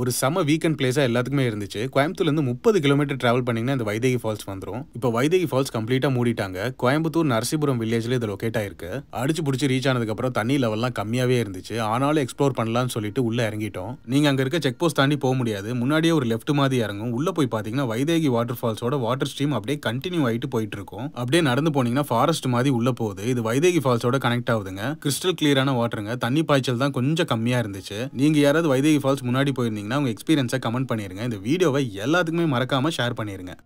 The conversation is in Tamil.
ஒரு செம வீக்கெண்ட் பிளேஸாக எல்லாத்துக்குமே இருந்துச்சு கோயம்புத்தூர்லேருந்து முப்பது கிலோமீட்டர் ட்ராவல் பண்ணிங்கன்னா இந்த வைதேகி ஃபால்ஸ் வந்துடும் இப்போ வைதேகி ஃபால்ஸ் கம்ப்ளீட்டாக மூடிட்டாங்க கோயம்புத்தூர் நரசிபுரம் வில்லேஜில் இது லொக்கேட் ஆயிருக்கு அடிச்சு பிடிச்சி ரீச் ஆனதுக்கப்புறம் தண்ணி லெவல்லாம் கம்மியாகவே இருந்துச்சு ஆனாலும் எக்ஸ்ப்ளோர் பண்ணலாம்னு சொல்லிட்டு உள்ளே இறங்கிட்டோம் நீங்கள் அங்கே இருக்க செக் போஸ்ட் தாண்டி போக முடியாது முன்னாடியே ஒரு லெஃப்ட் மாதிரி இறங்கும் உள்ளே போய் பார்த்தீங்கன்னா வைதேகி வாட்டர் ஃபால்ஸோட வாட்டர் ஸ்ட்ரீம் அப்படியே கண்டினியூ ஆகிட்டு போயிட்டு இருக்கும் அப்படியே நடந்து போனீங்கன்னா ஃபாரஸ்ட் மாதிரி உள்ளே போகுது இது வைதேகி ஃபால்ஸோட கனெக்ட் ஆகுதுங்க கிறிஸ்டல் கிளியரான வாட்டருங்க தண்ணி பாய்ச்சல் தான் கொஞ்சம் கம்மியாக இருந்துச்சு நீங்கள் யாராவது வைதேகி ஃபால்ஸ் முன்னாடி போயிருந்தீங்க இருந்துச்சுன்னா உங்கள் எக்ஸ்பீரியன்ஸை கமெண்ட் பண்ணிடுங்க இந்த வீடியோவை எல்லாத்துக்குமே மறக்காமல் ஷேர் பண்ணிடுங்க